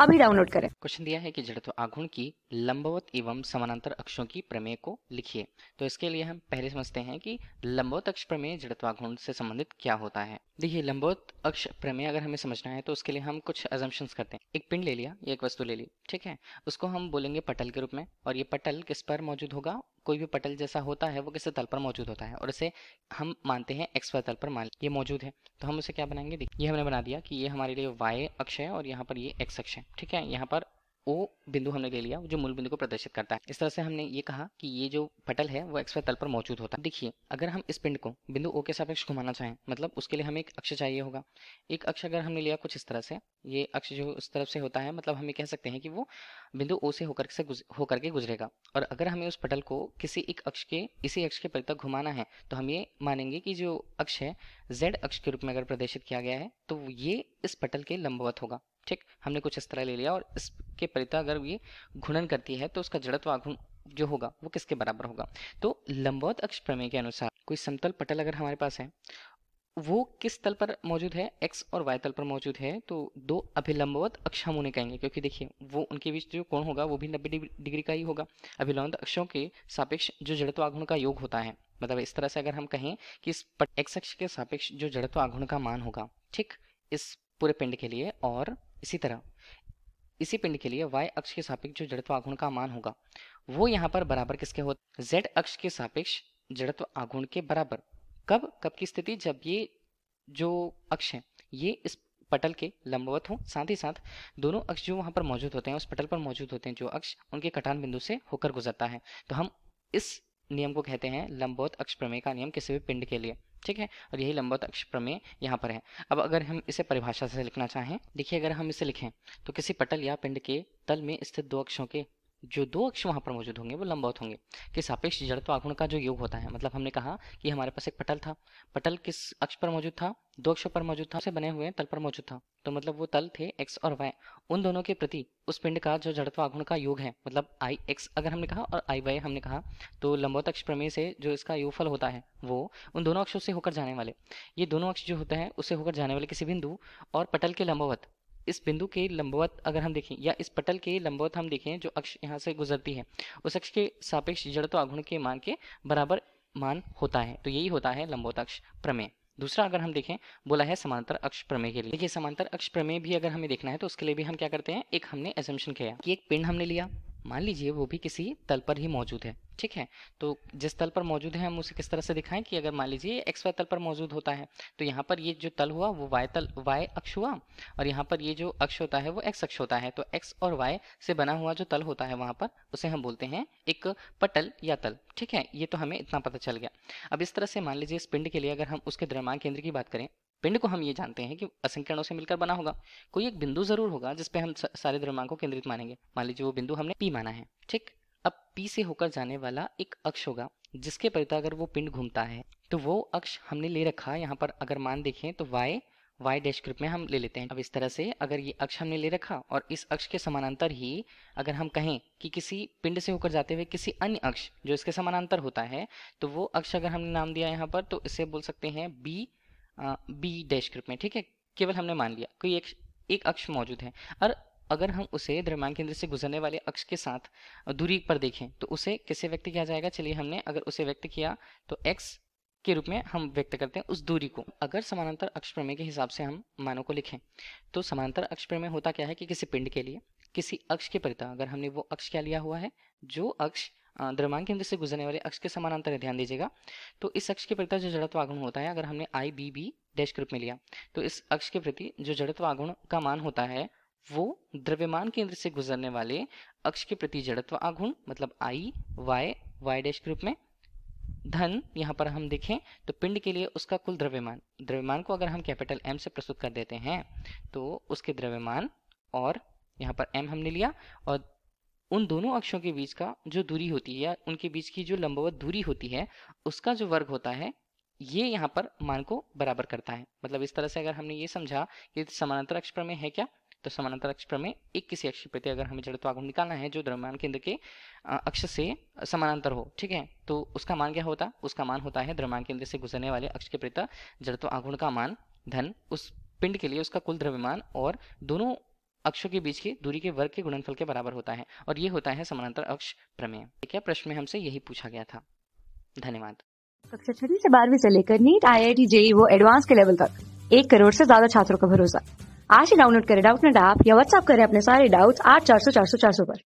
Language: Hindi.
अभी डाउनलोड करें क्वेश्चन दिया है कि जड़त्व तो आघूर्ण की लंबवत एवं समानांतर अक्षों की प्रमेय को लिखिए तो इसके लिए हम पहले समझते हैं कि लंबवत अक्ष प्रमेय जड़त्व तो से संबंधित क्या होता है देखिए लंबवत अक्ष प्रमेय अगर हमें समझना है तो उसके लिए हम कुछ एजम्पन्स करते हैं एक पिंड ले लिया या एक वस्तु ले ली ठीक है उसको हम बोलेंगे पटल के रूप में और ये पटल किस पर मौजूद होगा कोई भी पटल जैसा होता है वो किसी तल पर मौजूद होता है और इसे हम मानते हैं एक्स वाई तल पर मान ये मौजूद है तो हम उसे क्या बनाएंगे ये हमने बना दिया कि ये हमारे लिए वाई अक्ष है और यहाँ पर ये एक्स अक्ष है ठीक है यहाँ पर ओ बिंदु हमने ले लिया जो मूल बिंदु को प्रदर्शित करता है इस तरह से हमने ये कहा कि ये जो पटल है वो एक्सवाई तल पर मौजूद होता है देखिए अगर हम इस पिंड को बिंदु ओ के सापेक्ष घुमाना चाहें मतलब उसके लिए हमें एक अक्ष चाहिए होगा एक अक्ष अगर हमने लिया कुछ इस तरह से ये अक्ष जो इस तरफ से होता है मतलब ये कह सकते हैं कि वो बिंदु ओ से होकर से होकर के गुजरेगा और अगर हमें उस पटल को किसी एक अक्ष के इसी अक्ष के पल तक घुमाना है तो हम ये मानेंगे कि जो अक्ष है जेड अक्ष के रूप में अगर प्रदर्शित किया गया है तो ये इस पटल के लंबवत होगा ठीक हमने कुछ इस तरह ले लिया और इसके परिता अगर ये घुणन करती है तो उसका जड़त्व आघुन जो होगा वो किसके बराबर होगा तो लंबवत अक्ष प्रमेय के अनुसार कोई समतल पटल अगर हमारे पास है वो किस तल पर मौजूद है एक्स और वाई तल पर मौजूद है तो दो अभिलंबवत अक्ष हम उन्हें कहेंगे क्योंकि देखिए वो उनके बीच जो कोण होगा वो भी नब्बे डिग्री का ही होगा अभिलंबवत अक्षों के सापेक्ष जो जड़त्व जड़त्वाघुण का योग होता है मतलब इस तरह से अगर हम कहें कि इस एक्स अक्ष के सापेक्ष जो जड़त्व जड़त्वाघुण का मान होगा ठीक इस पूरे पिंड के लिए और इसी तरह इसी पिंड के लिए y अक्ष के सापेक्ष जो जड़त्व आघूर्ण का मान होगा वो यहाँ पर बराबर किसके होते z अक्ष के सापेक्ष जड़त्व आघूर्ण के बराबर कब कब की स्थिति जब ये जो अक्ष है ये इस पटल के लंबवत हों साथ ही साथ दोनों अक्ष जो वहाँ पर मौजूद होते हैं उस पटल पर मौजूद होते हैं जो अक्ष उनके कटान बिंदु से होकर गुजरता है तो हम इस नियम को कहते हैं लंबवत अक्ष प्रमेय का नियम किसी भी पिंड के लिए ठीक है और यही लंबवत अक्ष प्रमेय यहाँ पर है अब अगर हम इसे परिभाषा से लिखना चाहें देखिए अगर हम इसे लिखें तो किसी पटल या पिंड के तल में स्थित दो अक्षों के जो दो अक्ष वहाँ पर मौजूद होंगे वो लंबवत होंगे कि सापेक्ष जड़त्व आघूर्ण का जो योग होता है मतलब हमने कहा कि हमारे पास एक पटल था पटल किस अक्ष पर मौजूद था दो अक्षों पर मौजूद था उसे बने हुए तल पर मौजूद था तो मतलब वो तल थे एक्स और वाई उन दोनों के प्रति उस पिंड का जो जड़त्व आघूर्ण का योग है मतलब आई एक्स अगर हमने कहा और आई वाई हमने कहा तो लंबवत अक्ष प्रमेय से जो इसका योगफल होता है वो उन दोनों अक्षों से होकर जाने वाले ये दोनों अक्ष जो होते हैं उससे होकर जाने वाले किसी बिंदु और पटल के लंबवत इस बिंदु के लंबवत अगर हम देखें या इस पटल के लंबवत हम देखें जो अक्ष यहाँ से गुजरती है उस अक्ष के सापेक्ष जड़ तो आघुण के मान के बराबर मान होता है तो यही होता है लंबवत अक्ष प्रमेय दूसरा अगर हम देखें बोला है समांतर अक्ष प्रमेय के लिए देखिए समांतर अक्ष प्रमेय भी अगर हमें देखना है तो उसके लिए भी हम क्या करते हैं एक हमने एजम्पन किया कि एक पिंड हमने लिया मान लीजिए वो भी किसी तल पर ही मौजूद है ठीक है तो जिस तल पर मौजूद है हम उसे किस तरह से दिखाएं कि अगर मान लीजिए एक्स वाई तल पर मौजूद होता है तो यहाँ पर ये जो तल हुआ वो वाई तल वाई अक्ष हुआ और यहाँ पर ये जो अक्ष होता है वो एक्स अक्ष होता है तो एक्स और वाई से बना हुआ जो तल होता है वहाँ पर उसे हम बोलते हैं एक पटल या तल ठीक है ये तो हमें इतना पता चल गया अब इस तरह से मान लीजिए इस पिंड के लिए अगर हम उसके द्रव्यमान केंद्र की बात करें पिंड को हम ये जानते हैं कि असंख्य अणों से मिलकर बना होगा कोई एक बिंदु जरूर होगा जिस पे हम सारे द्रव्यमान को केंद्रित मानेंगे मान लीजिए वो बिंदु हमने पी माना है ठीक अब पी से होकर जाने वाला एक अक्ष होगा जिसके परिता अगर वो पिंड घूमता है तो वो अक्ष हमने ले रखा यहाँ पर अगर मान देखें तो वाई वाई डैश ग्रुप में हम ले लेते हैं अब इस तरह से अगर ये अक्ष हमने ले रखा और इस अक्ष के समानांतर ही अगर हम कहें कि किसी पिंड से होकर जाते हुए किसी अन्य अक्ष जो इसके समानांतर होता है तो वो अक्ष अगर हमने नाम दिया यहाँ पर तो इसे बोल सकते हैं बी बी डैश ग्रुप में ठीक है केवल हमने मान लिया कोई एक एक अक्ष मौजूद है और अगर हम उसे द्रव्यमान केंद्र से गुजरने वाले अक्ष के साथ दूरी पर देखें तो उसे किसे व्यक्त किया जाएगा चलिए हमने अगर उसे व्यक्त किया तो एक्स के रूप में हम व्यक्त करते हैं उस दूरी को अगर समानांतर अक्ष प्रमेय के हिसाब से हम मानों को लिखें तो समानांतर अक्ष प्रमेय होता क्या है कि किसी पिंड के लिए किसी अक्ष के परिता अगर हमने वो अक्ष क्या लिया हुआ है जो अक्ष द्रव्यमान केंद्र से गुजरने वाले अक्ष के समानांतर ध्यान दीजिएगा तो इस अक्ष के प्रति जो जड़त्व आगुण होता है अगर हमने आई बी बी डैश के रूप में लिया तो इस अक्ष के प्रति जो जड़त्व आगुण का मान होता है वो द्रव्यमान केंद्र से गुजरने वाले अक्ष के प्रति जड़त्व आगुण मतलब आई वाई वाई डैश के रूप में धन यहाँ पर हम देखें तो पिंड के लिए उसका कुल द्रव्यमान द्रव्यमान को अगर हम कैपिटल एम से प्रस्तुत कर देते हैं तो उसके द्रव्यमान और यहाँ पर एम हमने लिया और उन दोनों अक्षों के बीच का जो दूरी होती है या उनके बीच की जो लंबवत दूरी होती है उसका जो वर्ग होता है ये यहाँ पर मान को बराबर करता है मतलब इस तरह से अगर हमने ये समझा कि समानांतर अक्ष प्रमेय है क्या तो समानांतर अक्ष प्रमेय एक किसी अक्ष प्रति अगर हमें जड़त्वाघूर्ण निकालना है जो द्रव्यमान केंद्र के अक्ष से समानांतर हो ठीक है तो उसका मान क्या होता उसका मान होता है द्रव्यमान केंद्र से गुजरने वाले अक्ष के प्रति जड़त्वाघूर्ण का मान धन उस पिंड के लिए उसका कुल द्रव्यमान और दोनों अक्षों के बीच की दूरी के वर्ग के गुणनफल के बराबर होता है और ये होता है समानांतर अक्ष प्रमेय ठीक है प्रश्न में हमसे यही पूछा गया था धन्यवाद कक्षा छठी से बारहवीं से लेकर NEET I I T JEE वो एडवांस के लेवल तक एक करोड़ से ज्यादा छात्रों का भरोसा आज ही डाउनलोड करें डाउट नेट ऐप या व्हाट्सअप करें अपने सारे डाउट्स आठ चार सौ चार सौ चार सौ पर